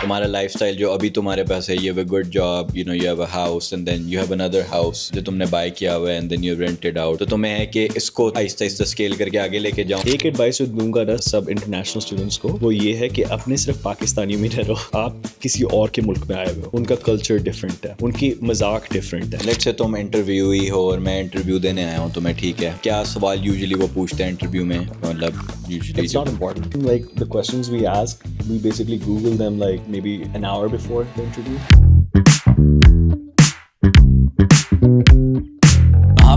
तुम्हारा लाइफ जो अभी तुम्हारे पास है you have a good job you know you have a house and then you have another house जो तुमने बाय किया हुआ है and then you rented out तो तुम्हें है कि इसको आहिस्ता आहिस्ता स्केल करके आगे लेके जाओ एक एडवाइस जो दूंगा ना सब इंटरनेशनल स्टूडेंट्स को वो ये है कि अपने सिर्फ पाकिस्तानी में रहो आप किसी और के मुल्क में आए हुए उनका कल्चर डिफरेंट है उनकी मजाक डिफरेंट है लेट से तुम इंटरव्यू ही हो और मैं इंटरव्यू देने आया हूँ तुम्हें तो ठीक है क्या सवाल यूजली वो पूछते हैं इंटरव्यू में मतलब usually it's not important like the questions we ask we basically Google them like maybe an hour before the interview.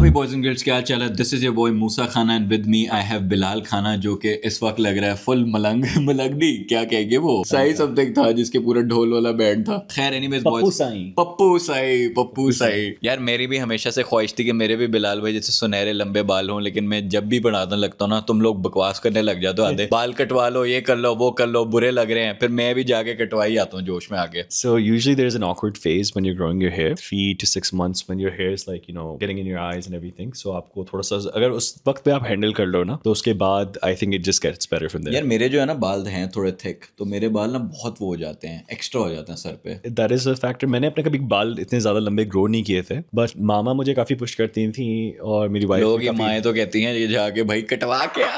हाबी बॉयज़ एंड गर्ल्स क्या चल है this is your boy Musa Khan and with me I have Bilal Khan जो कि इस वक्त लग रहा है फुल मलंग मलंगनी क्या कहेंगे वो साई समथिंग था जिसके पूरा ढोल वाला बैंड था खैर एनीवेज बॉयज साई पप्पू साई पप्पू साई यार मेरी भी हमेशा से ख्वाहिश थी कि मेरे भी बिलाल भाई जैसे सुनहरे लंबे बाल हों लेकिन मैं जब भी बनाता लगता हूँ ना तुम लोग बकवास करने लग जाते हो आधे बाल कटवा लो ये कर लो वो कर लो बुरे लग रहे हैं फिर मैं भी जाके कटवा ही आता हूँ जोश में आके so usually there is an awkward phase when you're growing your hair three to six months when your hair is like you know getting in your eyes and everything so आपको थोड़ा सा अगर उस वक्त पे आप handle कर लो ना तो उसके बाद I think it just gets better from there यार मेरे जो है ना बाल हैं थोड़े थिक तो मेरे बाल ना बहुत वो हो जाते हैं एक्स्ट्रा हो जाते हैं सर पे दैट इज अ फैक्टर मैंने अपने कभी बाल इतने ज्यादा लंबे ग्रो नहीं किए थे बट मामा मुझे काफी पुश करती थी और मेरी वाइफ लोग ये माएं तो कहती हैं ये जाके भाई कटवा के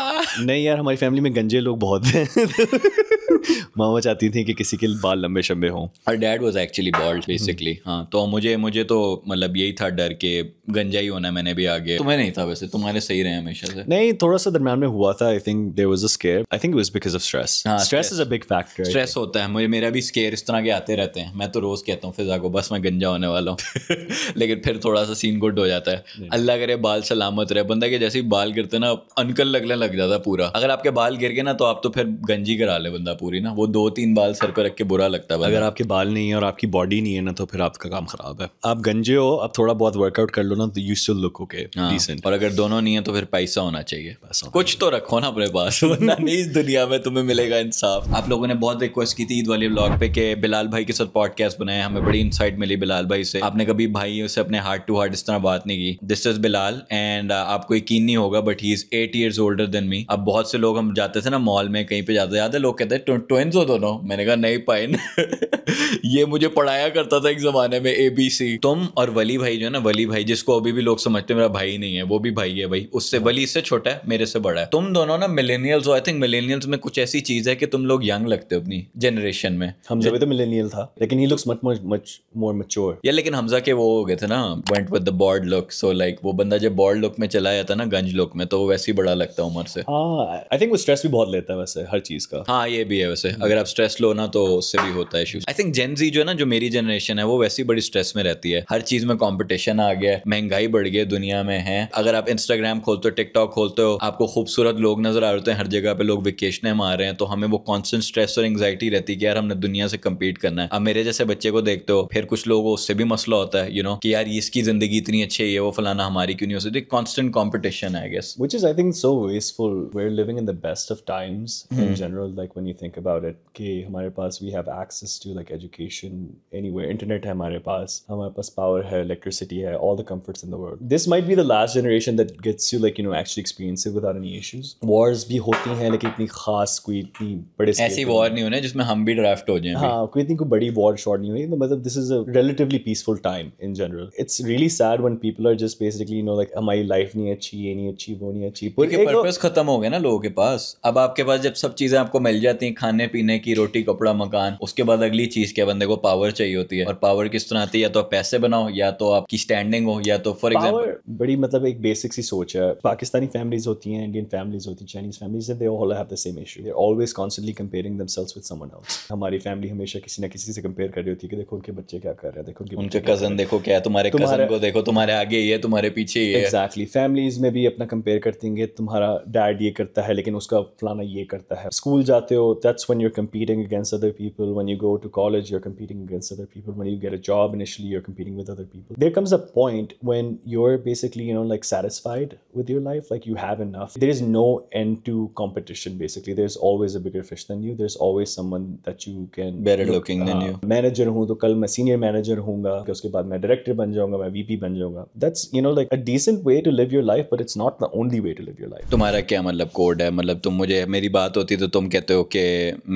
नहीं यार हमारी फैमिली में गंजे लोग बहुत हैं मामा चाहती थी कि किसी के बाल लंबे शंबे हों और dad was actually bald basically हाँ तो मुझे मुझे तो मतलब यही था डर के गंजा ही होना मैंने मैंने भी आगे तुम्हें तो नहीं था वैसे तुम्हारे तो सही रहे हमेशा से नहीं थोड़ा सा दरमियान में हुआ था I think there was a scare I think was because of stress stress is a big factor stress होता है मुझे मेरा भी स्केयर इस तरह के आते रहते हैं मैं तो रोज कहता हूँ फिजा को बस मैं गंजा होने वाला हूँ लेकिन फिर थोड़ा सा सीन गुड हो जाता है अल्लाह करे बाल सलामत रहे बंदा के जैसे ही बाल गिरते ना अनकल लगने लग जाता पूरा अगर आपके बाल गिर गए ना तो आप तो फिर गंजी करा ले बंदा पूरी ना वो दो तीन बाल सर पर रख के बुरा लगता है अगर आपके बाल नहीं है और आपकी बॉडी नहीं है ना तो फिर आपका काम खराब है आप गंजे हो आप थोड़ा बहुत वर्कआउट कर लो ना तो you still look look okay decent और अगर दोनों नहीं है तो फिर पैसा होना चाहिए कुछ तो रखो ना अपने पास वरना नहीं इस दुनिया में तुम्हें मिलेगा इंसाफ आप लोगों ने बहुत रिक्वेस्ट की थी ईद वाले ब्लॉग पे के बिलाल भाई के साथ पॉडकास्ट बनाए हमें बड़ी इंसाइट मिली बिलाल भाई से आपने कभी भाई से अपने हार्ट टू हार्ट इस तरह बात नहीं की this is Bilal and uh, आपको यकीन नहीं होगा but he is eight years older than me अब बहुत से लोग हम जाते थे ना मॉल में कहीं पे जाते जाते लोग कहते हैं ट्वेंस हो दोनों मैंने कहा नहीं पाइन ये मुझे पढ़ाया करता था एक जमाने में ए बी सी तुम और वली भाई जो है ना वली भाई जिसको अभी भी लोग समझ समझते मेरा भाई नहीं है वो भी भाई है भाई उससे हाँ। वली इससे छोटा है मेरे से बड़ा है तुम दोनों ना मिलेनियल्स हो आई थिंक मिलेनियल्स में कुछ ऐसी चीज़ है कि तुम लोग यंग लगते हो अपनी जनरेशन में हमजा भी तो मिलेनियल था लेकिन he looks much much much more mature या लेकिन हमजा के वो हो गए थे ना went with the bald look so like वो बंदा जब बॉर्ड लुक में चला जाता ना गंज लुक में तो वो वैसे ही बड़ा लगता है उम्र से आई हाँ, थिंक वो स्ट्रेस भी बहुत लेता है वैसे हर चीज़ का हाँ ये भी है वैसे हम्म। अगर आप स्ट्रेस लो ना तो उससे भी होता है इश्यूज आई थिंक जेनजी जो है ना जो मेरी जनरेशन है वो वैसे ही बड़ी स्ट्रेस में रहती है हर चीज़ में कॉम्पिटिशन आ गया महंगाई बढ़ गई दुनिया में है अगर आप इंस्टाग्राम खोलते हो टिकटॉक खोलते हो आपको खूबसूरत लोग नजर आ रहे हैं हर जगह पे लोग वेकेशनें मार रहे हैं तो हमें वो कॉन्स्टेंट स्ट्रेस और एंगजाइटी रहती है कि यार हमने दुनिया से कम्पीट करना है अब मेरे जैसे बच्चे को देखते हो फिर कुछ लोग उससे भी मसला होता है यू नो कि यार इसकी जिंदगी इतनी अच्छी है वो फलाना हमारी क्यों नहीं हो सकती constant competition I guess which is I think so wasteful we are living in the best of times in general like when you think about it कि हमारे पास we have access to like education anywhere internet है हमारे पास हमारे पास power है electricity है all the comforts in the world this this might be the last generation that gets to like you know actually experience it without any issues wars भी होती हैं लेकिन इतनी खास कोई इतनी बड़े ऐसी वॉर नहीं होने जिसमें हम भी ड्राफ्ट हो जाएं हाँ कोई इतनी कोई बड़ी वॉर शॉट नहीं हुई मतलब this is a relatively peaceful time in general it's really sad when people are just basically you know like हमारी लाइफ नहीं अच्छी ये नहीं अच्छी वो नहीं अच्छी पर पर्पस खत्म हो गए ना लोगों के पास अब आपके पास जब सब चीजें आपको मिल जाती हैं खाने पीने की रोटी कपड़ा मकान उसके बाद अगली चीज के बंदे को पावर चाहिए होती है और पावर किस तरह आती है या तो आप पैसे बनाओ या तो आपकी स्टैंडिंग हो या तो फॉर एग्जाम्पल बड़ी मतलब एक बेसिक सी सोच है पाकिस्तानी फैमिलीज होती हैं इंडियन फैमिलीज होती हैं Chinese families they all have the same issue they always constantly comparing themselves with someone else हमारी फैमिली हमेशा किसी ना किसी से कंपेयर कर रही होती है कि देखो उनके बच्चे क्या कर रहे हैं देखो उनके कजन देखो क्या है तुम्हारे कजन को देखो तुम्हारे आगे ये तुम्हारे पीछे ये एग्जैक्टली फैमिलीज में भी अपना कंपेयर करती हैं तुम्हारा डैड ये करता है लेकिन उसका फलाना ये करता है स्कूल जाते हो that's when you are competing against other people when you go to college you are competing against other people when you get a job initially you are competing with other people there comes a point when your basically you know like satisfied with your life like you have enough there is no end to competition basically there's always a bigger fish than you there's always someone that you can better look, looking uh, than you manager हूँ to कल मैं senior manager hunga. उसके बाद मैं director बन जाऊंगा मैं VP बन जाऊंगा that's you know like a decent way to live your life but it's not the only way to live your life kya तुम्हारा क्या मतलब कोड है मतलब तुम मुझे मेरी बात होती तो तुम कहते हो कि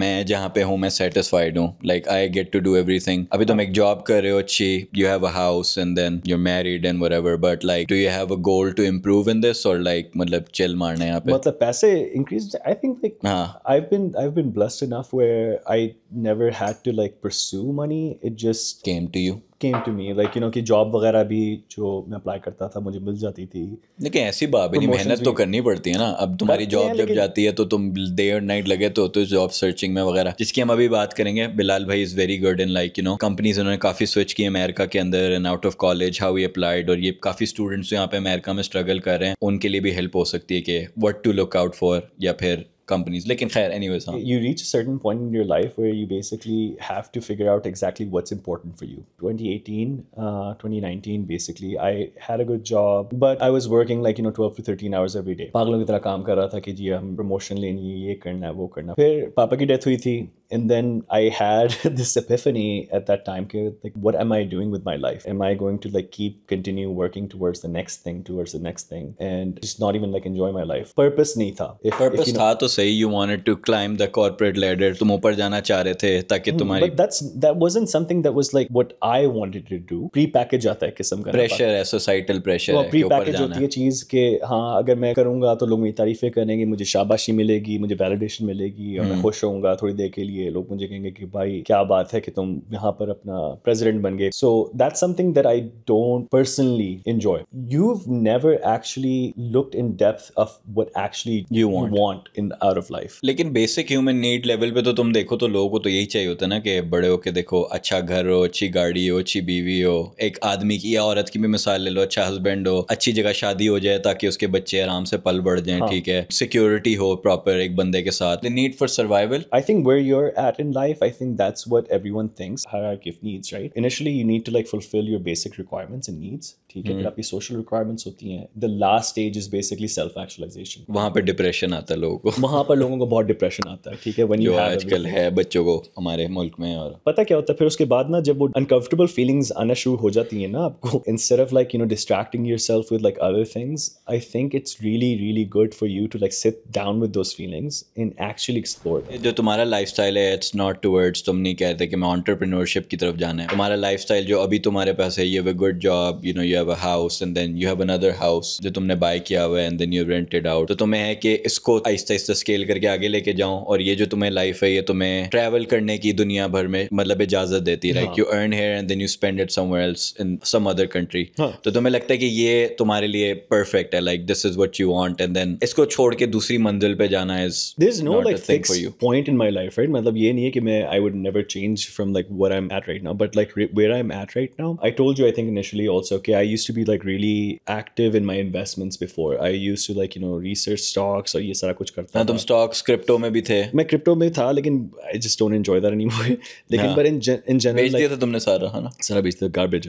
मैं जहाँ पे हूँ मैं सेटिस्फाइड हूँ like I get to do everything अभी तुम एक जॉब कर रहे ho, अच्छी you have a house and then you're married and whatever but like like do you have a goal to improve in this or like matlab chill marna matlab paise increase i think like uh -huh. i've been i've been blessed enough where i never had to like pursue money it just came to you came to me like you know कि job वगैरह भी जो मैं apply करता था मुझे मिल जाती थी लेकिन ऐसी बात नहीं मेहनत तो करनी पड़ती है ना अब तुम्हारी जॉब जब जाती है तो तुम डे और नाइट लगे तो तो जॉब सर्चिंग में वगैरह जिसकी हम अभी बात करेंगे बिलाल भाई is very good in like you know companies उन्होंने काफ़ी स्विच की अमेरिका के अंदर and out of college how ये अप्लाइड और ये काफ़ी स्टूडेंट्स यहाँ पे अमेरिका में स्ट्रगल कर रहे हैं उनके लिए भी हेल्प हो सकती है कि what to look out for या फिर companies. in khair, anyways. Huh? You reach a certain point in your life where you basically have to figure out exactly what's important for you. 2018, uh, 2019, basically, I had a good job, but I was working like, you know, 12 to 13 hours every day. पागलों की तरह काम कर रहा था कि जी हम promotion लेनी है ये करना वो करना फिर पापा की डेथ हुई थी and then I had this epiphany at that time. Like, what am I doing with my life? Am I going to like keep continue working towards the next thing, towards the next thing, and just not even like enjoy my life? Purpose nahi tha. If, purpose if, you know, tha, say you wanted to climb the corporate ladder tum upar jana cha rahe the taki tumhari but that's that wasn't something that was like what i wanted to do pre package aata hai kisam ka pressure hai societal pressure hai pre package है prepackage होती है चीज के हाँ अगर मैं करूंगा तो लोग मेरी तारीफें करेंगे मुझे शाबाशी मिलेगी मुझे वैलिडेशन मिलेगी और मैं खुश होऊंगा थोड़ी देर के लिए लोग मुझे कहेंगे कि भाई क्या बात है कि तुम यहाँ पर अपना प्रेसिडेंट बन गए so that's something that I don't personally enjoy you never actually looked in depth of what actually you want in out of life लेकिन बेसिक ह्यूमन नीड लेवल पे तो तुम देखो तो लोगों को तो यही चाहिए होता है ना कि बड़े होके देखो अच्छा घर हो अच्छी गाड़ी हो अच्छी बीवी हो एक आदमी की या औरत की भी मिसाल ले लो अच्छा हस्बैंड हो अच्छी जगह शादी हो जाए ताकि उसके बच्चे आराम से पल बढ़ जाए हाँ। ठीक है सिक्योरिटी हो प्रॉपर एक बंदे के साथ need for survival I think where you're at in life I think that's what everyone thinks hierarchy of needs right initially you need to like fulfill your basic requirements and needs ठीक है फिर hmm. आपकी social requirements होती हैं the last stage is basically self actualization वहाँ पर depression आता है लोगों को वहाँ पर लोगों को बहुत डिप्रेशन आता है ठीक है वन जो आजकल है बच्चों को हमारे मुल्क में और पता क्या होता है फिर उसके बाद ना जब वो अनकंफर्टेबल फीलिंग्स आना शुरू हो जाती है ना आपको instead of like you know distracting yourself with like other things I think it's really really good for you to like sit down with those feelings and actually explore जो तुम्हारा life है it's not towards तुम नहीं कहते कि मैं entrepreneurship की तरफ जाना है तुम्हारा लाइफ जो अभी तुम्हारे पास है ये way good job you know you have a house and then you have another house जो तुमने बाय किया हुआ है and then you rented out तो तुम्हें है कि इसको आहिस्ता आहिस्ता स्केल करके आगे लेके जाऊं और ये जो तुम्हें लाइफ है ये तुम्हें ट्रैवल करने की दुनिया भर में मतलब इजाजत देती है like you earn here and then you spend it somewhere else in some other country तो तुम्हें लगता है कि ये तुम्हारे लिए परफेक्ट है like this is what you want and then इसको छोड़ के दूसरी मंजिल पे जाना is there is no like fix point in my life right मतलब ये नहीं है कि मैं I would never change from like what I am at right now but like where I am at right now I told you I think initially also कि I used to be like really active in my investments before. I used to like you know research stocks or ये सारा कुछ करता तुम stocks crypto में भी थे मैं crypto में था लेकिन I just don't enjoy that anymore. लेकिन but in in general बेच दिया था तुमने सारा है ना सारा बेच दिया garbage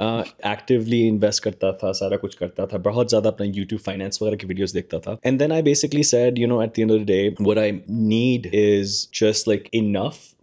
Actively invest uh, invest करता था सारा कुछ करता था बहुत ज़्यादा अपना यूट्यूब फाइनेंस वगैरह की वीडियोस देखता था and then I basically said you know at the end of the day what I need is just like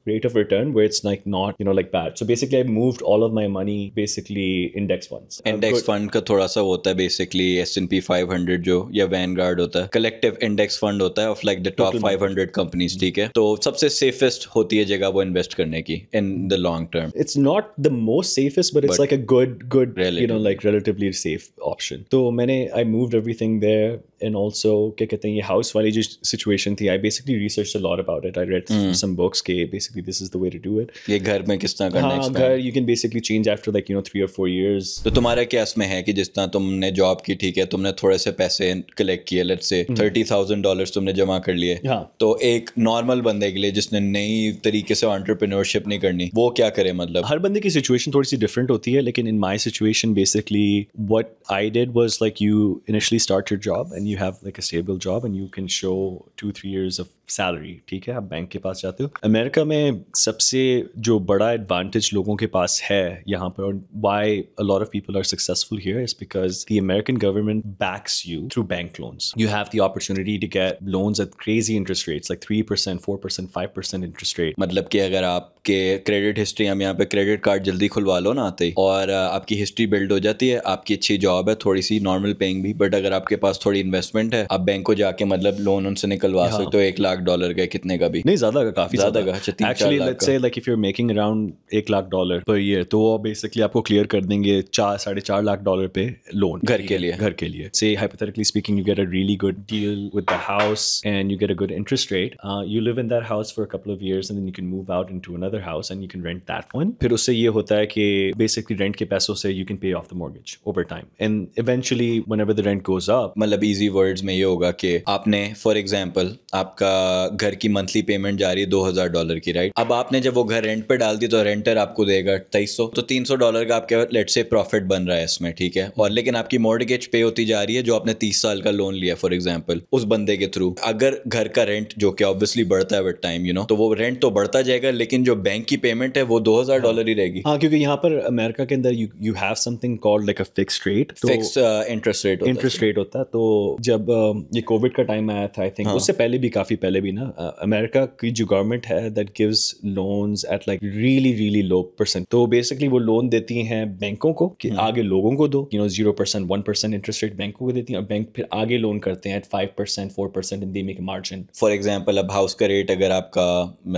rate of return where it's like not you know like bad so basically i moved all of my money basically index funds index good. fund ka thoda sa hota hai basically s&p 500 jo ya vanguard hota hai collective index fund hota hai of like the top 500 companies theek hai to sabse safest hoti hai jagah wo invest karne ki in the long term it's not the most safest but it's but like a good good relative. you know like relatively safe option so maine i moved everything there and also क्या कहते हैं ये house वाली जो situation थी I basically research a lot about it I read some books. के basically basically this is the way to do it ये घर में किस तरह करना हाँ, घर you can basically change after like you know three or four years तो तुम्हारा क्या इसमें है कि जिस तरह तुमने जॉब की ठीक है तुमने थोड़े से पैसे कलेक्ट किए let's say thirty thousand dollar तुमने जमा कर लिए हाँ. तो एक नॉर्मल बंदे के लिए जिसने नई तरीके से ऑन्टरप्रिनोरशिप नहीं करनी वो क्या करे मतलब हर बंदे की सिचुएशन थोड़ी सी डिफरेंट होती है लेकिन in my situation basically what I did was like you initially start your job and you have like a stable job and you can show two three years of salary ठीक है आप bank के पास जाते हो America में सबसे जो बड़ा एडवांटेज लोगों के पास है यहाँ पर why a lot of people are successful here is because the American government backs you through bank loans you have the opportunity to get loans at crazy interest rates like three percent four percent five percent interest rate मतलब कि अगर आप आपके credit history हम यहाँ पे credit card जल्दी खुलवा लो ना आते और आपकी हिस्ट्री बिल्ड हो जाती है आपकी अच्छी जॉब है थोड़ी सी नॉर्मल पेइंग भी बट अगर आपके पास थोड़ी इन्वेस्टमेंट है आप बैंक को जाके मतलब लोन उनसे निकलवा हाँ। सकते हो एक लाख डॉलर का कितने का भी नहीं ज्यादा का काफी ज्यादा का actually let's say like if you making around एक लाख डॉलर पर ईयर तो वो बेसिकली आपको क्लियर कर देंगे चार साढ़े चार लाख डॉलर पे लोन घर के लिए घर के लिए से hypothetically speaking you get a really good deal with the house and you get a good interest rate you live in that house for couple of years and you can move out into another other house and you can rent that one फिर उससे ये होता है कि basically rent के पैसों से you can pay off the mortgage over time and eventually whenever the rent goes up मतलब easy वर्ड्स में ये होगा कि आपने फॉर एग्जाम्पल आपका घर की मंथली पेमेंट जा रही है दो हजार डॉलर की राइट right? अब आपने जब वो घर रेंट पे डाल दी तो रेंटर आपको देगा तेईस तो तीन सौ डॉलर का आपके लेट से प्रॉफिट बन रहा है इसमें ठीक है और लेकिन आपकी मॉर्गेज पे होती जा रही है जो आपने तीस साल का लोन लिया फॉर एग्जाम्पल उस बंदे के थ्रू अगर घर का रेंट जो कि ऑब्वियसली बढ़ता है विद टाइम यू नो तो वो रेंट तो बढ़ता जाएगा लेकिन जो बैंक की पेमेंट है वो दो हजार डॉलर हाँ। ही रहेगी हाँ क्योंकि यहाँ पर अमेरिका के अंदर you have something called like a fix rate fix interest rate interest rate होता है तो जब um, ये कोविड का टाइम आया था आई थिंक हाँ। उससे पहले भी काफ़ी पहले भी ना uh, अमेरिका की जो गवर्नमेंट है that gives loans at like really really low percent तो बेसिकली वो लोन देती हैं बैंकों को कि हाँ। आगे लोगों को दो you know zero percent one percent interest rate बैंकों को देती हैं और बैंक फिर आगे लोन करते हैं at five percent four percent and they make margin for example अब हाउस का रेट अगर आपका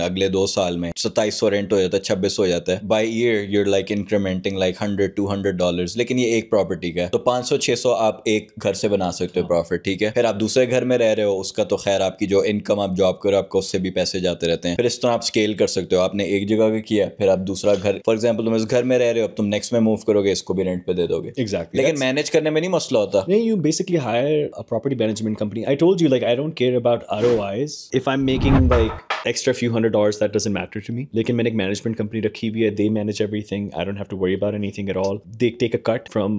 अगले दो साल में सत्ताईस रेंट हो जाता है छब्बीस हो जाता है by year you're like incrementing like hundred two hundred dollar लेकिन ये एक प्रॉपर्टी का है तो पांच सौ छह सौ आप एक घर से बना सकते हो प्रॉफिट हाँ। ठीक है फिर आप दूसरे घर में रह रहे हो उसका तो खैर आपकी जो इनकम आप जॉब करो आपको उससे भी पैसे जाते रहते हैं फिर इस तरह आप स्केल कर सकते हो आपने एक जगह का किया फिर आप दूसरा घर फॉर एग्जाम्पल तुम इस घर में रह रहे हो अब तुम नेक्स्ट में मूव करोगे इसको भी रेंट पे दे दोगे एक्जैक्टली लेकिन मैनेज करने में नहीं मसला होता नहीं you basically hire property management company I told you like I don't care about R O Is if I am making like extra few hundred dollars that doesn't matter to me लेकिन मैंने एक management company रखी हुई है they manage everything I don't have to worry about anything at all they take a cut from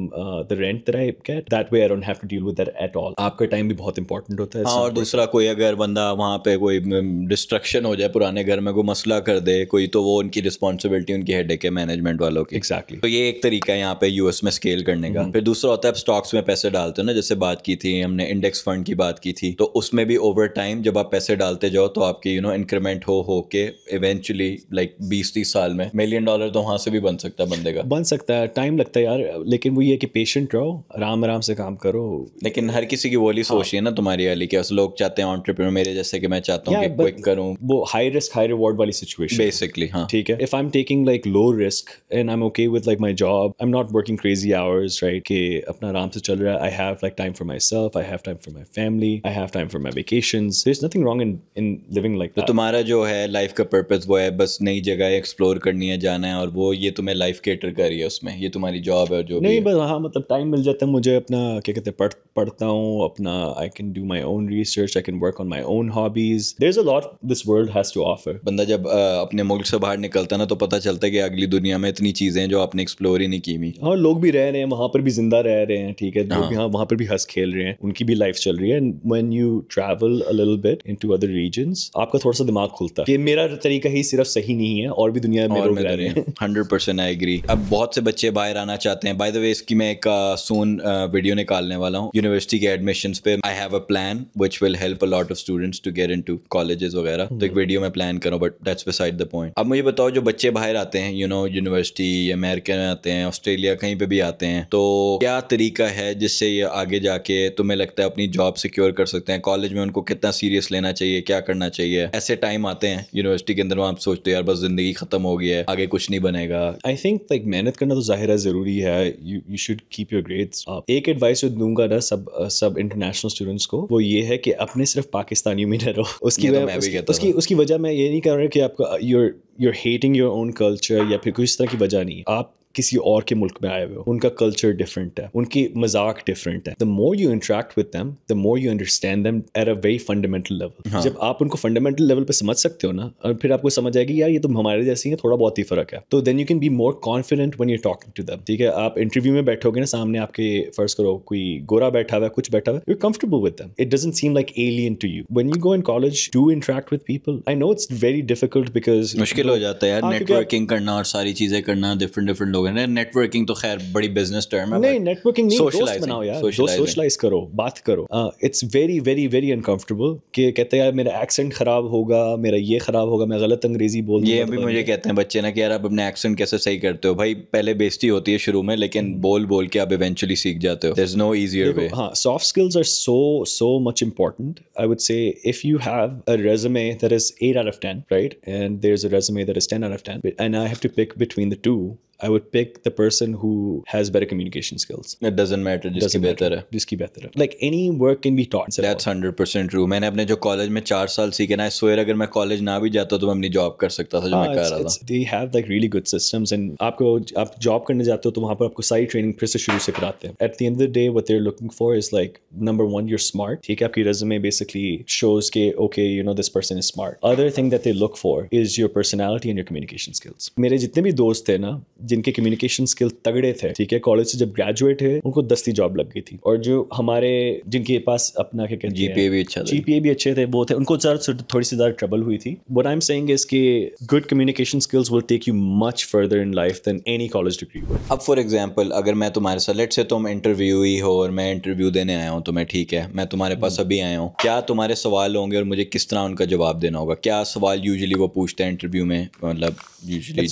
the rent that I get that way I don't have to deal with that at all आपका time भी बहुत important होता है हाँ, और दूसरा कोई अगर बंदा वहां पे कोई डिस्ट्रक्शन हो जाए पुराने घर में कोई मसला कर दे कोई तो वो उनकी रिस्पॉन्सिबिलिटी उनकी हेड है मैनेजमेंट वालों की एक्जैक्टली exactly. तो ये एक तरीका है यहाँ पे यूएस में स्केल करने का mm-hmm. फिर दूसरा होता है आप स्टॉक्स में पैसे डालते हो ना जैसे बात की थी हमने इंडेक्स फंड की बात की थी तो उसमें भी ओवर टाइम जब आप पैसे डालते जाओ तो आपकी यू नो इनक्रीमेंट इंक्रीमेंट हो हो के इवेंचुअली लाइक बीस तीस साल में मिलियन डॉलर तो वहाँ से भी बन सकता है बंदे का बन सकता है टाइम लगता है यार लेकिन वो ये कि पेशेंट रहो आराम आराम से काम करो लेकिन हर किसी की वोली हाँ। सोच है ना तुम्हारी वाली कि लोग चाहते हैं ऑन्टरप्रेन्योर मेरे जैसे कि मैं चाहता हूँ क्विक करूँ वो हाई रिस्क हाई रिवॉर्ड वाली सिचुएशन बेसिकली हाँ ठीक है if I am taking like low risk and I am okay with like my job I am not working crazy hours right कि अपना आराम से चल रहा है I have like time for myself I have time for my family I have time for my vacation there is nothing wrong in in living like हमारा जो है लाइफ का पर्पस वो है बस नई जगह एक्सप्लोर करनी है जाना है और वो ये तुम्हें लाइफ केटर कर रही है उसमें ये तुम्हारी जॉब है जो नहीं बस हाँ मतलब टाइम मिल जाता है मुझे अपना क्या कहते हैं पढ़ पढ़ता हूँ अपना I can do my own research I can work on my own hobbies there is a lot this world has to offer बंदा जब आ, अपने मुल्क से बाहर निकलता है ना तो पता चलता है कि अगली दुनिया में इतनी चीज़ें हैं जो आपने एक्सप्लोर ही नहीं की हुई और हाँ, लोग भी रह रहे हैं वहाँ पर भी जिंदा रह रहे हैं ठीक है जो भी हाँ वहाँ पर भी हंस खेल रहे हैं उनकी भी लाइफ चल रही है and when you travel a little bit into other region आपका थोड़ा सा दिमाग खुलता है मेरा तरीका ही सिर्फ सही नहीं है और भी दुनिया में लोग रह रहे हैं हंड्रेड परसेंट आई एग्री अब बहुत से बच्चे बाहर आना चाहते हैं बाय द वे इसकी मैं एक सोन वीडियो निकालने वाला हूँ यूनिवर्सिटी के एडमिशन पे I have a plan which will help a lot of students to get into college वगैरह तो एक वीडियो में प्लान करो but that's beside the point अब मुझे बताओ जो बच्चे बाहर आते हैं यू नो यूनिवर्सिटी अमेरिका में आते हैं ऑस्ट्रेलिया कहीं पे भी आते हैं तो क्या तरीका है जिससे ये आगे जाके तुम्हें लगता है अपनी जॉब सिक्योर कर सकते हैं कॉलेज में उनको कितना सीरियस लेना चाहिए क्या करना चाहिए ऐसे टाइम आते हैं यूनिवर्सिटी के अंदर आप सोचते हो यार बस ज़िंदगी ख़त्म हो गई है आगे कुछ नहीं बनेगा आई थिंक लाइक मेहनत करना तो ज़ाहिर है ज़रूरी है you you should keep your grades आप एक एडवाइस जो दूंगा ना सब सब इंटरनेशनल स्टूडेंट्स को वो ये है कि अपने सिर्फ पाकिस्तानी में रहो उसकी तो उसकी, उसकी उसकी वजह मैं ये नहीं कर रहा कि आपका your you're hating your own culture या फिर कुछ तरह की वजह नहीं आप किसी और के मुल्क में आए हुए हो उनका कल्चर डिफरेंट है उनकी मजाक डिफरेंट है the more you interact with them the more you understand them at a very fundamental level जब आप उनको फंडामेंटल लेवल पर समझ सकते हो ना और फिर आपको समझ आएगी यार ये तो हमारे जैसे ही थोड़ा बहुत ही फर्क है तो then you can be more confident when you talking to them ठीक है आप इंटरव्यू में बैठोगे ना सामने आपके फर्ज करो कोई गोरा बैठा हुआ है कुछ बैठा हुआ है you comfortable with them it doesn't seem like alien to you when you go in college do interact with people I know it's very difficult because मुश्किल हो जाता है यार नेटवर्किंग हाँ, करना और सारी चीजें करना डिफरेंट डिफरेंट हो गए नेटवर्किंग तो खैर बड़ी बिजनेस टर्म है नहीं नेटवर्किंग नहीं दोस्त बनाओ यार सोशलाइज करो बात करो it's very very very uncomfortable कि कहते हैं यार मेरा एक्सेंट खराब होगा मेरा ये खराब होगा मैं गलत अंग्रेजी बोल ये अभी तो तो मुझे कहते हैं बच्चे ना कि यार आप अपने एक्सेंट कैसे सही करते हो भाई पहले बेइज्जती होती है शुरू में लेकिन हम्म। बोल बोल के आप इवेंचुअली सीख जाते हो इज नो इजियर वे हाँ soft skills are so so much important I would say if you have a resume that is at 8 of ten right and there is a resume that is ten out of ten and I have to pick between the two I would pick the person who has better communication skills. It doesn't matter, जिसकी बेहतर better. Just keep better. Like any work can be taught. That's hundred percent true. मैंने अपने जो college में चार साल सीखे ना, I swear अगर मैं college ना भी जाता तो मैं अपनी job कर सकता था जो ah, मैं कर रहा था. They have like really good systems and आपको आप job करने जाते हो तो वहाँ पर आपको सारी ट्रेनिंग फिर से शुरू से कराते हैं. At the end of the day, what they're looking for is like number one, you're smart. ठीक है आपकी resume basically shows के okay, you know this person is smart. Other thing that they look for is your personality and your communication skills. मेरे जितने भी दोस्त थे ना जिनके कम्युनिकेशन स्किल तगड़े थे ठीक है कॉलेज से जब ग्रेजुएट है उनको दस्ती जॉब लग गई थी और जो हमारे जिनके पास अपना क्या कहते जीपीए भी अच्छा जीपीए भी अच्छे थे वो थे उनको थोड़ी सी ज़्यादा ट्रबल हुई थी but I am saying is good communication skills will take you much further in life than any college degree अब फॉर एग्जाम्पल अगर मैं तुम्हारे साथ लेट से तुम इंटरव्यू ही हो और मैं इंटरव्यू देने आया हूँ तो मैं ठीक है मैं तुम्हारे पास हम्म। अभी आया हूँ क्या तुम्हारे सवाल होंगे और मुझे किस तरह उनका जवाब देना होगा क्या सवाल यूजली वो पूछते हैं इंटरव्यू में मतलब usually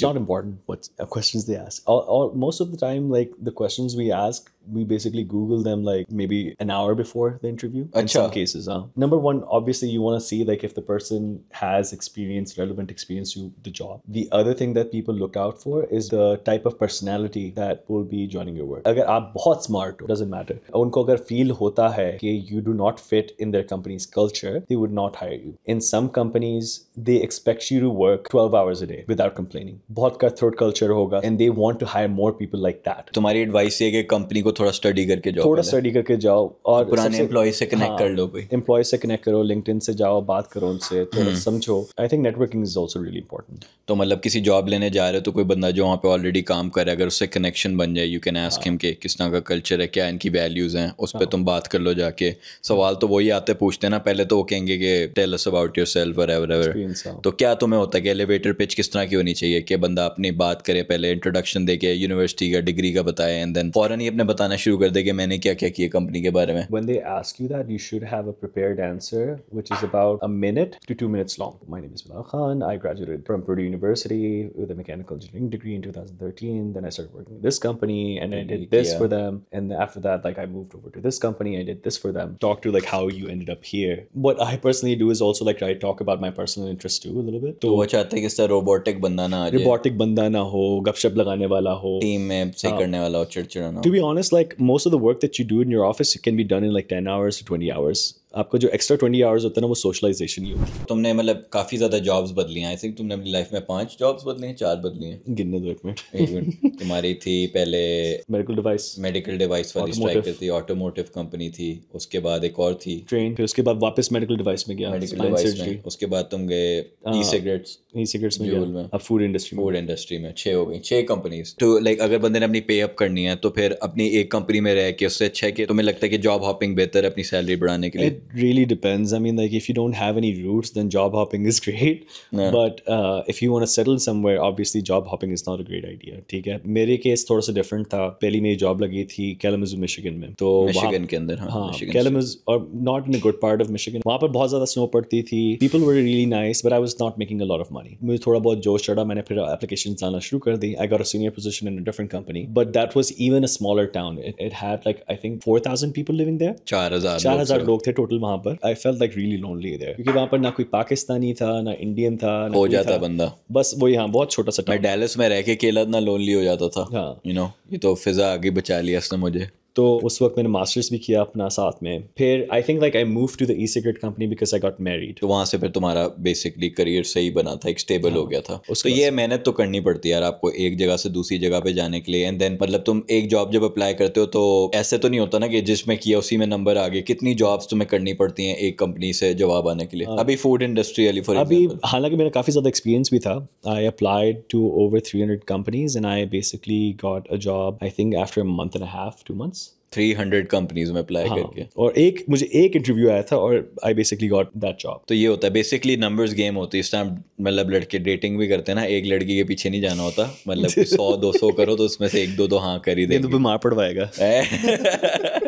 they ask. Or, most of the time, like the questions we ask we basically Google them like maybe an hour before the interview in some cases. Huh? Number one, obviously, you want to see like if the person has experience, relevant experience to the job. The other thing that people look out for is the type of personality that will be joining your work. Agar आप बहुत smart doesn't matter. उनको feel hota hai ki you do not fit in their company's culture, they would not hire you. In some companies, they expect you to work 12 hours a day without complaining. बहुत cutthroat culture होगा and they want to hire more people like that. तुम्हारी advice ये है कि company को थोड़ा study करके जाओ थोड़ा स्टडी करके जाओ और तो पुराने एम्प्लॉय से कनेक्ट हाँ, कर लो कोई एम्प्लॉय से कनेक्ट करो लिंक्डइन से जाओ बात करो उनसे थोड़ा हम्म। समझो I think networking is also really important तो मतलब किसी जॉब लेने जा रहे हो तो कोई बंदा जो वहाँ पे ऑलरेडी काम कर रहा है अगर उससे कनेक्शन बन जाए यू कैन आस्क हिम के किस तरह का कल्चर है क्या इनकी वैल्यूज़ हैं उस पर हाँ। तुम बात कर लो जाके सवाल तो वही आते पूछते हैं ना पहले तो वो कहेंगे कि tell us about yourself और तो क्या तुम्हें होता है कि एलिवेटर पिच किस तरह की होनी चाहिए कि बंदा अपनी बात करे पहले इंट्रोडक्शन दे के यूनिवर्सिटी का डिग्री का बताए एंड देन फ़ौरन ही अपने बताने बताना शुरू कर दे कि मैंने क्या क्या किया कंपनी के बारे में when they ask you that you should have a prepared answer which is about a minute to two minutes long my name is Bilal Khan I graduated from Purdue University with a mechanical engineering degree in 2013 then I started working with this company and I did this yeah. for them and after that like I moved over to this company I did this for them talk to like how you ended up here what I personally do is also like I talk about my personal interests too a little bit तो वो चाहते हैं कि sir robotic बंदा ना आ जाए robotic बंदा ना हो गपशप लगाने वाला हो टीम में से करने वाला हो चिड़चिड़ा ना to be honest like most of the work that you do in your office, it can be done in like 10 hours or 20 hours. आपका जो एक्स्ट्रा ट्वेंटी आवर्स होता है ना वो सोशलाइजेशन ही होती है तुमने मतलब काफ़ी ज़्यादा जॉब्स बदली हैं आई थिंक तुमने अपनी लाइफ में पांच जॉब्स बदली हैं चार बदली हैं गिनने दो एक मिनट तुम्हारी थी पहले मेडिकल डिवाइस मेडिकल डिवाइस वाली स्ट्राइकर थी ऑटोमोटिव कंपनी थी उसके बाद एक और थी ट्रेन फिर उसके बाद वापस मेडिकल डिवाइस में गया मेडिकल डिवाइस में उसके बाद तुम गए ई सिगरेट्स ई सिगरेट्स में में अब फूड इंडस्ट्री फूड इंडस्ट्री में छः हो गई छः कंपनीज तो लाइक अगर बंदे ने अपनी पे अप करनी है तो फिर अपनी एक कंपनी में रह के उससे अच्छा है कि तुम्हें लगता है कि जॉब हॉपिंग बेहतर है अपनी सैलरी बढ़ाने के लिए really depends. I mean, like if you don't have any roots, then job hopping is great. Yeah. But uh, if you want to settle somewhere, obviously job hopping is not a great idea. ठीक है मेरे case थोड़ा सा different था पहली मेरी job लगी थी कैलमजू मिशिगन में तो मिशिगन के अंदर हाँ कैलमज और not in a good part of Michigan वहाँ पर बहुत ज़्यादा स्नो पड़ती थी people were really nice but I was not making a lot of money मुझे थोड़ा बहुत जोश चढ़ा मैंने फिर एप्लीकेशन डालना शुरू कर दी I got a senior position in a different company but that was even a smaller town it had like I think 4000 people living there 4000 4000 लोग थे टोटल वहां पर I felt like really lonely there क्योंकि वहाँ पर ना कोई पाकिस्तानी था ना इंडियन था ना हो जाता था। बंदा बस वो यहाँ बहुत छोटा सा मैं में रह के अकेला इतना लोनली हो जाता था यू हाँ। नो ये तो फिजा आगे बचा लिया उसने मुझे तो उस वक्त मैंने मास्टर्स भी किया अपना साथ में फिर I think like I move to the e cigarette company because I got married तो वहाँ से फिर तुम्हारा बेसिकली करियर सही बना था एक स्टेबल हो हाँ, गया था उसको तो ये मेहनत तो करनी पड़ती है यार आपको एक जगह से दूसरी जगह पे जाने के लिए एंड देन मतलब तुम एक जॉब जब अप्लाई करते हो तो ऐसे तो नहीं होता ना कि जिसमें किया उसी में नंबर आ गए कितनी जॉब्स तुम्हें करनी पड़ती हैं एक कंपनी से जवाब आने के लिए हाँ। अभी फूड इंडस्ट्री अली फॉर अभी हालांकि मेरा काफ़ी ज़्यादा एक्सपीरियंस भी था I applied to over three hundred companies and I basically got a job I think after month and half two months three hundred companies में अप्लाई हाँ, करके और एक मुझे एक इंटरव्यू आया था और I basically got that job तो ये होता है बेसिकली नंबर्स गेम होती है इस टाइम मतलब लड़के डेटिंग भी करते हैं ना एक लड़की के पीछे नहीं जाना होता मतलब सौ दो सौ करो तो उसमें से एक दो हाँ कर ही देंगे तो बीमार पड़वाएगा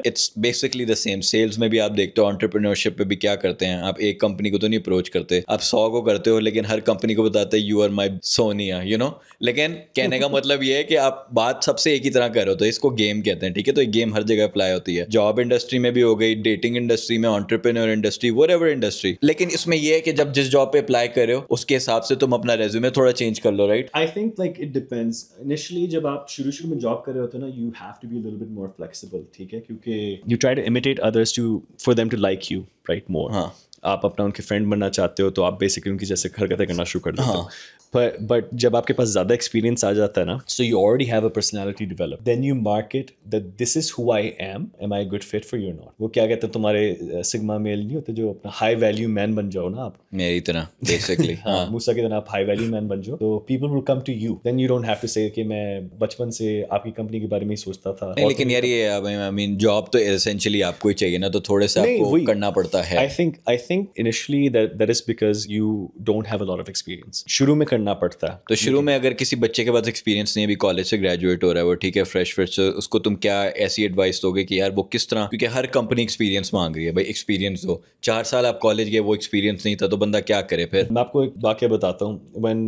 it's basically the same sales में भी आप देखते हो ऑन्टरप्रिनोरशिप पे भी क्या करते हैं आप एक कंपनी को तो नहीं अप्रोच करते आप सौ को करते हो लेकिन हर कंपनी को बताते हैं you are my Sonia you know लेकिन कहने का मतलब ये है कि आप बात सबसे एक ही तरह करो तो इसको गेम कहते हैं ठीक है तो गेम हर जगह अप्लाई होती है जॉब इंडस्ट्री में भी हो गई डेटिंग इंडस्ट्री में ऑन्टरप्रेन्योर इंडस्ट्री वो एवर इंडस्ट्री लेकिन इसमें यह है कि जब जिस जॉब पे अप्लाई कर रहे हो उसके हिसाब से तुम अपना रेज्यूमे थोड़ा चेंज कर लो right I think like it depends initially जब आप शुरू शुरू में जॉब कर रहे होते हो ना you have to be little bit more flexible ठीक है क्योंकि you try to imitate others to for them to like you right more हाँ आप अपना उनके फ्रेंड बनना चाहते हो तो आप बेसिकली उनकी जैसे हरकतें करना शुरू कर देते हाँ. पर बट जब आपके पास ज़्यादा एक्सपीरियंस आ जाता है ना so you already have a personality develop then you market that this is who I am am I good fit for you not वो क्या कहते हैं तुम्हारे सिग्मा मेल नहीं होते जो अपना हाई वैल्यू मैन बन जाओ ना आप मेरी तरह बेसिकली हाँ, हाँ मूसा की तरह आप हाई वैल्यू मैन बन जाओ तो people will come to you then you don't have to say कि मैं बचपन से आपकी कंपनी के बारे में ही सोचता था लेकिन यार ये आई मीन जॉब तो एसेंशियली आपको ही चाहिए ना तो थोड़े से आपको करना पड़ता है I think I think initially that that is because you don't have a lot of experience शुरू में करना पड़ता है तो शुरू में अगर किसी बच्चे के पास एक्सपीरियंस नहीं अभी कॉलेज से ग्रेजुएट हो रहा है वो ठीक है फ्रेश फ्रेश से उसको तुम क्या ऐसी एडवाइस दोगे कि यार वो किस तरह क्योंकि हर कंपनी एक्सपीरियंस मांग रही है भाई एक्सपीरियंस दो चार साल आप कॉलेज गए वो एक्सपीरियंस नहीं था तो बंदा क्या करे फिर मैं आपको एक वाक्य बताता हूँ when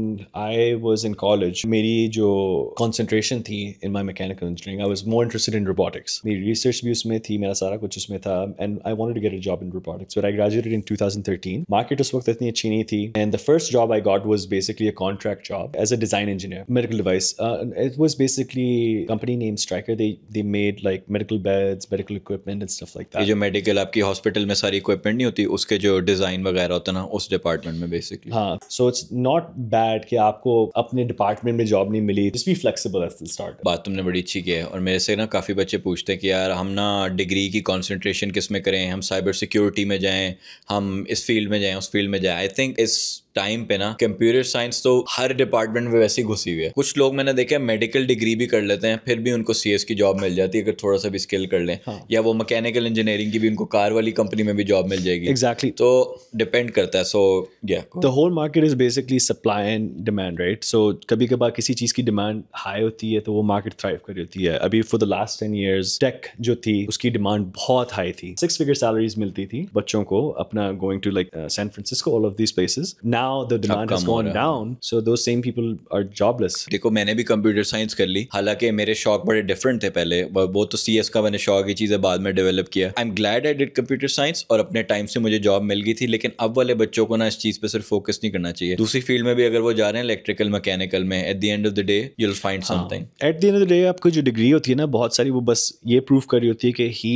I was in college मेरी जो कॉन्सेंट्रेशन थी in my mechanical engineering I was more interested in robotics मेरी रिसर्च भी उसमें थी मेरा सारा कुछ उसमें था and I want to get a job in robotics I graduated in thirteen market उस वक्त इतनी अच्छी नहीं थी and the first job I got was basically contract job as a design engineer, medical device. Uh, it was basically a company named Striker. They they made like medical beds, medical equipment and stuff like that. जो medical आपकी hospital में सारी equipment नहीं होती, उसके जो design वगैरह होता ना उस department में basically. हाँ, so it's not bad कि आपको अपने department में job नहीं मिली. Just be flexible at the start. बात तुमने बड़ी अच्छी की है और मेरे से ना काफ़ी बच्चे पूछते हैं कि यार हम ना degree की concentration किस में करें हम cyber security में जाएं हम इस field में जाएं उस field में जाएं I think it's टाइम पे ना कंप्यूटर साइंस तो हर डिपार्टमेंट में वैसे ही घुसी हुई है कुछ लोग मैंने देखा है मेडिकल डिग्री भी कर लेते हैं फिर भी उनको सी की जॉब मिल जाती है अगर थोड़ा सा भी स्किल कर लें हाँ. या वो मैकेनिकल इंजीनियरिंग की भी उनको कार वाली कंपनी में भी जॉब मिल जाएगी एग्जैक्टली exactly. तो डिपेंड करता है सो या the whole market is basically supply and demand right so कभी कभार किसी चीज़ की डिमांड हाई होती है तो वो मार्केट थ्राइव कर होती है अभी for the last ten years tech जो थी उसकी डिमांड बहुत हाई थी सिक्स फिगर सैलरीज मिलती थी बच्चों को अपना going to like San Francisco all of these places ना now the demand has gone down so those same people are jobless देखो मैंने भी कंप्यूटर साइंस कर ली हालांकि मेरे शौक बड़े डिफरेंट थे पहले वो तो सी का मैंने शौक की चीज़ें बाद में डेवलप किया I am glad I did computer science और अपने टाइम से मुझे जॉब मिल गई थी लेकिन अब वाले बच्चों को ना इस चीज़ पर सिर्फ फोकस नहीं करना चाहिए दूसरी फील्ड में भी अगर वो जा रहे हैं इलेक्ट्रिकल मैकेनिकल में at the end of the day you will find something at the end of the day आपकी जो डिग्री होती है ना बहुत सारी वो बस ये प्रूव कर रही होती है कि he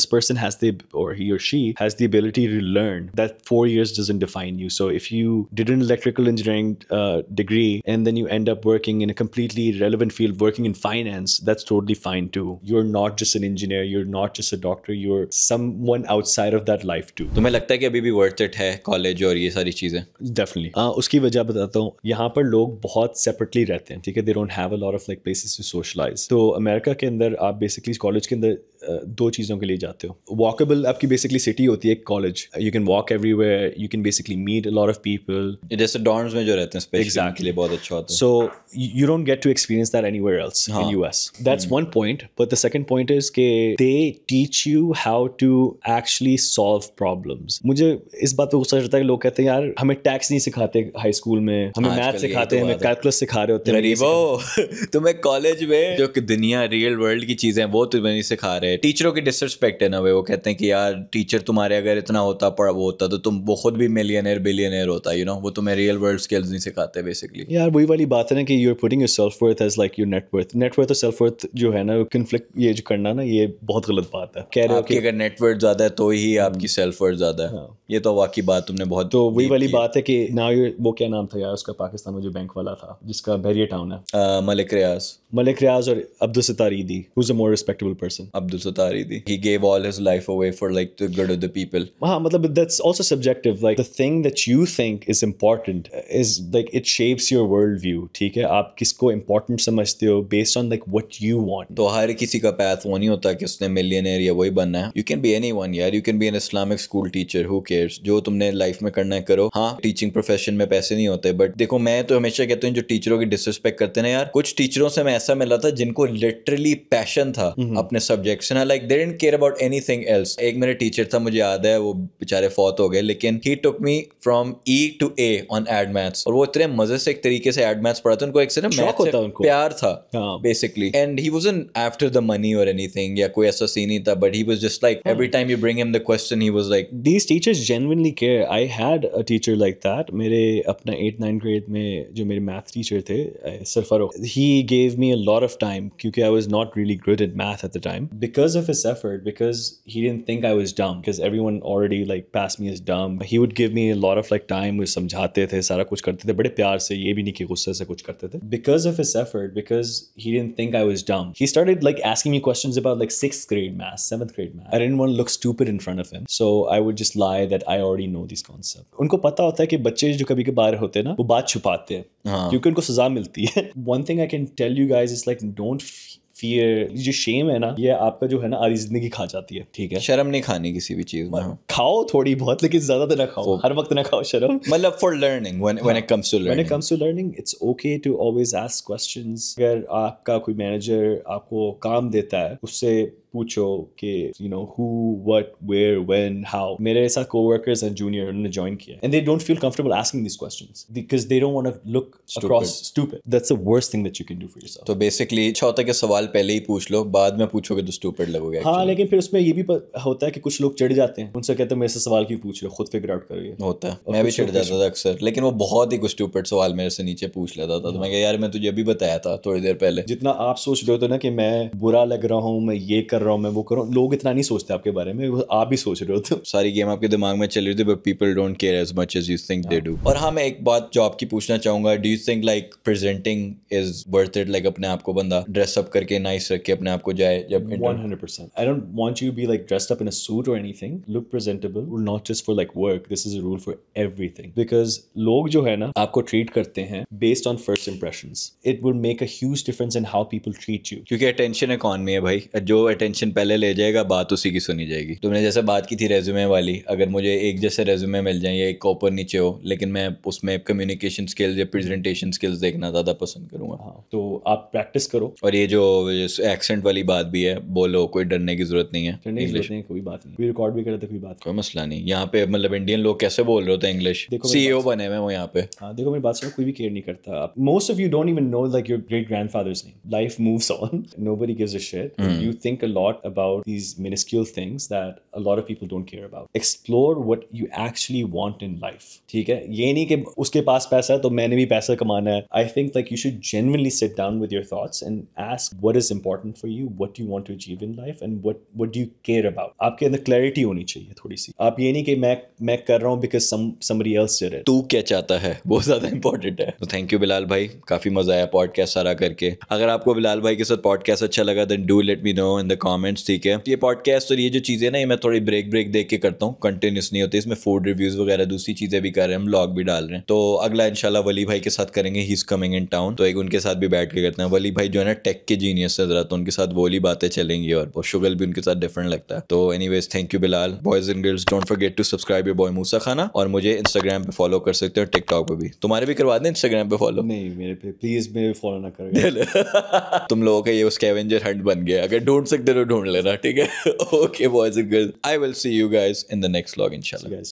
this person has the or he or she has the ability to learn that 4 years doesn't define you so if you did an electrical engineering uh, degree and then you end up working in a completely relevant field, working in finance, that's totally fine too. You're not just an engineer, you're not just a doctor, you're someone outside of that life too. तुम्हें लगता है कि अभी भी worth it है college और ये सारी चीजें? Definitely. Uh, उसकी वजह बताता हूँ यहाँ पर लोग बहुत सेपरेटली रहते हैं ठीक don't have a lot of like places to socialize. तो अमेरिका के अंदर आप basically college के अंदर दो चीज़ों के लिए जाते हो वॉकेबल आपकी बेसिकली सिटी होती है एक college you can walk everywhere you can basically meet a lot of people जैसे डॉन्स में जो रहते हैं स्पेशली लिए बहुत अच्छा होता है so you don't get to experience that anywhere else in U S that's one point but the second point is के they teach you how to actually solve problem मुझे इस बात पर गुस्सा चलता है कि लोग कहते हैं यार हमें टैक्स नहीं सिखाते हाई स्कूल में हमें मैथ सिखाते तो हैं हमें कैलकुलस सिखा रहे होते हैं तुम्हें तो कॉलेज में जो दुनिया रियल वर्ल्ड की चीजें वो तुम्हें तो नहीं सिखा रहे है टीचरों की डिसरिस्पेक्ट है ना वे वो कहते हैं कि यार टीचर तुम्हारे अगर इतना होता पड़ा वो होता तो तुम वो खुद भी मिलियनर बिलियनर होता यू you नो know? वो तुम्हें रियल वर्ल्ड स्किल्स नहीं सिखाते बेसिकली यार वही वाली बात है ना कि you are putting your self worth as like your net worth net worth और सेल्फ वर्थ जो है ना कन्फ्लिक्ट ये जो करना ना ये बहुत गलत बात है कह रहे हो कि अगर नेटवर्थ ज़्यादा है तो ही आपकी सेल्फ वर्थ ज़्यादा है हाँ। ये तो वाकई बात तुमने बहुत तो वही वाली बात है कि ना वो क्या नाम था यार उसका पाकिस्तान में जो बैंक वाला था जिसका बैरियर टाउन है मलिक रियाज मलिक रियाज और Abdul who is a more respectable person Abdul मुश्किल बता रही थी he gave all his life away for like the good of the people हां मतलब that's also subjective like the thing that you think is important is like it shapes your world view ठीक है आप किसको important समझते हो based on like what you want तो हर किसी का पैथ वो नहीं होता कि उसने मिलियनेयर या वही बनना है यू कैन बी एनीवन यार you can be an Islamic school teacher who cares जो तुमने लाइफ में करना है करो हाँ टीचिंग प्रोफेशन में पैसे नहीं होते बट देखो मैं तो हमेशा कहता हूँ जो टीचरों की डिसरिस्पेक्ट करते ना यार कुछ टीचरों से मैं ऐसा मिला था जिनको लिटरली पैशन था हम्म। अपने subject section like they don't care about anything else एक मेरे टीचर था मुझे याद है वो बेचारे फौत हो गए लेकिन he took me from E to A on add maths और वो इतने मजे से एक तरीके से एड मैथ्स पढ़ा था उनको एक से ना मैथ से उनको प्यार था basically and he was after the money or anything या कोई ऐसा सीन ही था but he was just like every time you bring him the question he was like these teachers genuinely care I had a teacher like that मेरे अपना 8 9 grade में जो मेरे मैथ टीचर थे sir Farrukh he gave me a lot of time क्योंकि I was not really good at math at the time because because of his effort, because he didn't think I was dumb, because everyone already like passed me as dumb. He would give me a lot of like time. with समझाते थे सारा कुछ करते थे बड़े प्यार से ये भी नहीं कि गुस्से से कुछ करते थे. Because of his effort, because he didn't think I was dumb, he started like asking me questions about like sixth grade math, seventh grade math. I didn't want to look stupid in front of him, so I would just lie that I already know these concepts. बच्चे जो कभी कभार होते हैं ना वो बात छुपाते हैं सजा मिलती है. One thing I can tell you guys is like don't ये जो शेम है ना ये आपका जो है ना आधी जिंदगी खा जाती है ठीक है शर्म नहीं खानी किसी भी चीज में खाओ थोड़ी बहुत लेकिन ज्यादा तो ना खाओ हर वक्त ना खाओ शर्म मतलब for learning when it comes to learning when it comes to learning it's okay to always ask questions अगर आपका कोई मैनेजर आपको काम देता है उससे पूछो कि you know who what where when how मेरे साथ कोवर्कर्स एंड जूनियर उन्होंने ज्वाइन किया and they don't feel comfortable asking this questions because they don't want to look across stupid that's the worst thing that you can do for yourself तो basically अच्छा होता है कि सवाल पहले ही पूछ लो बाद में पूछोगे तो स्टूपिड लगोगे हां लेकिन फिर उसमें ये भी होता है कि कुछ लोग चिढ़ जाते हैं उनसे कहते हैं मेरे से सवाल क्यों पूछ रहे हो खुद फिगर आउट करो होता है मैं भी चिढ़ जाता था अक्सर लेकिन वो बहुत ही कुछ स्टूपिड सवाल मेरे से नीचे पूछ लेता था तो मैं हाँ। यार मैं तुझे अभी बताया था थोड़ी देर पहले जितना आप सोच रहे हो तो ना कि मैं बुरा लग रहा हूँ मैं ये कर कर रहा हूँ मैं वो करूँ लोग इतना नहीं सोचते आपके बारे में आप भी सोच रहे हो सारी गेम आपके दिमाग में चल रही थी बट पीपल डोंट और हाँ मैं एक बात जो आपकी पूछना चाहूंगा do you think like presenting is worth it like अपने आप बंदा ड्रेसअप करके नाइस रख के अपने आप जाए जब आपको ट्रीट करते हैं based on first impression it would make a difference in how people treat you क्योंकि अटेंशन है है भाई जो अटेंशन टेंशन पहले ले जाएगा बात उसी की सुनी जाएगी तुमने जैसे बात की थी रेज्यूमे वाली अगर मुझे एक जैसे रेज्यूमे मिल जाए या एक कॉपर नीचे हो लेकिन मैं उसमें कम्युनिकेशन स्किल्स या प्रेजेंटेशन स्किल्स देखना ज़्यादा पसंद करूँगा हाँ तो आप प्रैक्टिस करो और ये जो एक्सेंट वाली बात भी है बोलो कोई डरने की जरूरत नहीं है इंग्लिश नहीं कोई बात नहीं रिकॉर्ड भी करते कोई बात कोई मसला नहीं यहाँ पे मतलब इंडियन लोग कैसे बोल रहे होते हैं इंग्लिश सीईओ e बने हुए यहाँ पे हाँ देखो मेरी बात सुनो कोई भी केयर नहीं करता आप most of you don't even know like your great grandfather's name life moves on nobody gives a shit you think a about these minuscule things that a lot of people don't care about. Explore what you actually want in life. I think like you should genuinely sit down with your thoughts and ask what is important for you, what do you want to achieve in life, and what what do you care about? Aapke andar clarity honi chahiye thodi si. Aap ye nahi ki main main kar raha hu because some somebody else did it. Tu kya chahta hai? Wo important hai. So thank you Bilal bhai. Kafi maza aaya podcast sara comments ठीक है ये podcast और ये जो चीज़ें ना ये मैं थोड़ी ब्रेक ब्रेक देख के करता हूँ कंटिन्यूस नहीं होती इसमें फूड रिव्यूज़ वगैरह दूसरी चीज़ें भी कर रहे हैं हम ब्लॉग भी डाल रहे हैं तो अगला इनशाला वली भाई के साथ करेंगे he is coming in town तो एक उनके साथ भी बैठ के करते हैं वली भाई जो है ना टेक के जीनियस है ज़रा तो उनके साथ वोली बातें चलेंगी और वो शुगल भी उनके साथ डिफरेंट लगता है तो any thank you Bilal boys and girls don't forget to subscribe your boy Musa खाना और मुझे इंस्टाग्राम पे फॉलो कर सकते हो टिकटॉक पे भी तुम्हारे भी करवा दें इंस्टाग्राम पे फॉलो नहीं मेरे पे प्लीज़ मेरे फॉलो ना करो तुम लोगों का ये उसके एवेंजर हंट बन गया अगर ढूंढ सकते हो ढूंढ लेना ठीक है okay boys and girls I will see you guys in the next vlog in